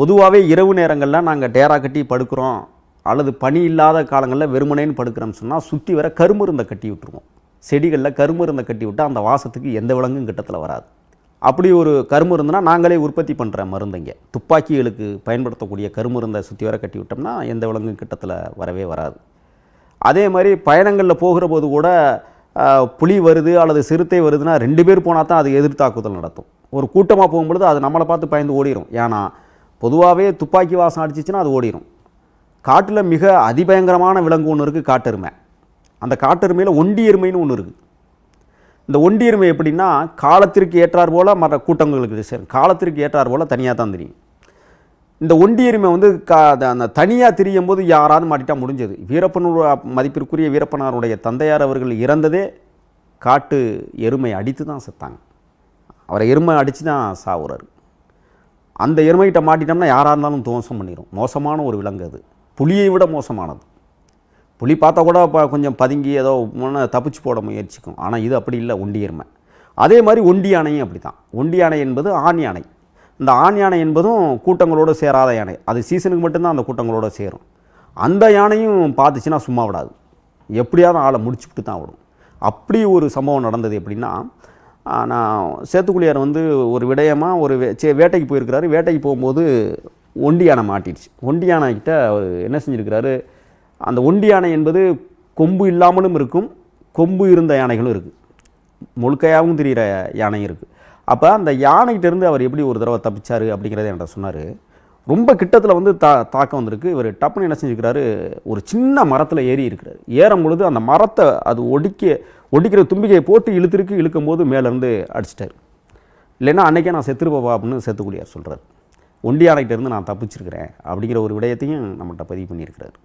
பொதுவாகவே இரவு நேரங்களில் நாங்கள் டேரா கட்டி படுக்கிறோம் அல்லது பனி இல்லாத காலங்களில் வெறுமனேன்னு படுக்கிறோம்னு சொன்னால் சுற்றி வர கருமருந்தை கட்டி விட்டுருவோம் செடிகளில் கருமருந்தை கட்டி விட்டால் அந்த வாசத்துக்கு எந்த விலங்கும் கிட்டத்தில் வராது அப்படி ஒரு கருமருந்துனா நாங்களே உற்பத்தி பண்ணுற மருந்துங்க துப்பாக்கிகளுக்கு பயன்படுத்தக்கூடிய கருமருந்தை சுற்றி வர கட்டி விட்டோம்னா எந்த விலங்கும் கிட்டத்தில் வரவே வராது அதே மாதிரி பயணங்களில் போகிற போது கூட புலி வருது அல்லது சிறுத்தை வருதுன்னா ரெண்டு பேர் போனால் தான் அது எதிர்த்தாக்குதல் நடத்தும் ஒரு கூட்டமாக போகும்பொழுது அது நம்மளை பார்த்து பயந்து ஓடிடும் ஏன்னா பொதுவாகவே துப்பாக்கி வாசம் அடிச்சிச்சின்னா அது ஓடிடும் காட்டில் மிக அதிபயங்கரமான விலங்கு ஒன்று இருக்குது காட்டெருமை அந்த காட்டெருமையில் ஒண்டி எருமைன்னு ஒன்று இருக்குது இந்த ஒண்டி எருமை எப்படின்னா காலத்திற்கு ஏற்றார் போல் மற்ற கூட்டங்களுக்கு சரி காலத்திற்கு ஏற்றார் போல் தனியாக தான் தெரியும் இந்த ஒண்டி எருமை வந்து கா அந்த தனியாக தெரியும் போது யாராவது மாட்டிட்டா முடிஞ்சது வீரப்பனோட மதிப்பிற்குரிய வீரப்பனாருடைய தந்தையார் அவர்கள் இறந்ததே காட்டு எருமை அடித்து தான் செத்தாங்க அவரை எருமை அடித்து தான் சாவுறாரு அந்த எருமைகிட்ட மாட்டிட்டோம்னா யாராக இருந்தாலும் தோசம் பண்ணிடும் மோசமான ஒரு விலங்கு அது புலியை விட மோசமானது புலி பார்த்தா கூட கொஞ்சம் பதுங்கி ஏதோ தப்பிச்சு போட முயற்சிக்கும் ஆனால் இது அப்படி இல்லை ஒண்டி எருமை அதே மாதிரி ஒண்டி யானையும் அப்படி தான் ஒண்டி யானை என்பது ஆண் யானை இந்த ஆண் யானை என்பதும் கூட்டங்களோடு சேராத யானை அது சீசனுக்கு மட்டும்தான் அந்த கூட்டங்களோடு சேரும் அந்த யானையும் பார்த்துச்சுன்னா சும்மா விடாது எப்படியாவது ஆளை முடிச்சுட்டு தான் விடும் அப்படி ஒரு சம்பவம் நடந்தது எப்படின்னா நான் சேத்துக்குழியார் வந்து ஒரு விடயமாக ஒரு சே வேட்டைக்கு போயிருக்கிறாரு வேட்டைக்கு போகும்போது ஒண்டி யானை மாட்டிடுச்சு ஒண்டி கிட்ட அவர் என்ன செஞ்சுருக்கிறாரு அந்த ஒண்டி யானை என்பது கொம்பு இல்லாமலும் இருக்கும் கொம்பு இருந்த யானைகளும் இருக்குது முழுக்கையாகவும் தெரிகிற யானை இருக்குது அப்போ அந்த யானைகிட்டேருந்து அவர் எப்படி ஒரு தடவை தப்பிச்சார் அப்படிங்கிறத என்கிட்ட சொன்னார் ரொம்ப கிட்டத்தில் வந்து தா தாக்கம் வந்திருக்கு இவர் டப்புன்னு என்ன செஞ்சுருக்கிறாரு ஒரு சின்ன மரத்தில் ஏறி இருக்கிறார் ஏறும் பொழுது அந்த மரத்தை அது ஒடிக்க ஒடிக்கிற தும்பிக்கையை போட்டு இழுத்துருக்கு இழுக்கும் போது மேலேருந்து அடிச்சிட்டார் இல்லைன்னா அன்றைக்கே நான் செத்துருப்பா அப்படின்னு செத்துக்குடியார் சொல்கிறார் ஒண்டியானைகிட்டேருந்து நான் தப்பிச்சிருக்கிறேன் அப்படிங்கிற ஒரு விடயத்தையும் நம்மகிட்ட பதிவு பண்ணியிருக்கிறார்